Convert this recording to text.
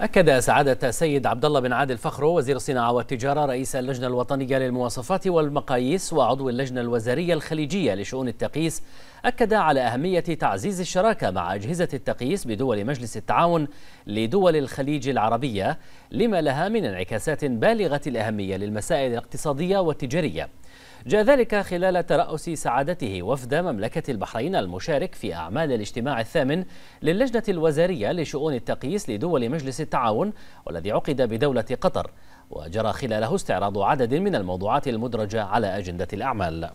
أكد سعادة السيد عبد الله بن عادل فخرو وزير الصناعة والتجارة رئيس اللجنة الوطنية للمواصفات والمقاييس وعضو اللجنة الوزارية الخليجية لشؤون التقييس أكد على أهمية تعزيز الشراكة مع أجهزة التقييس بدول مجلس التعاون لدول الخليج العربية لما لها من انعكاسات بالغة الأهمية للمسائل الاقتصادية والتجارية جاء ذلك خلال ترأس سعادته وفد مملكة البحرين المشارك في أعمال الاجتماع الثامن للجنة الوزارية لشؤون التقييس لدول مجلس التعاون والذي عقد بدولة قطر وجرى خلاله استعراض عدد من الموضوعات المدرجة على أجندة الأعمال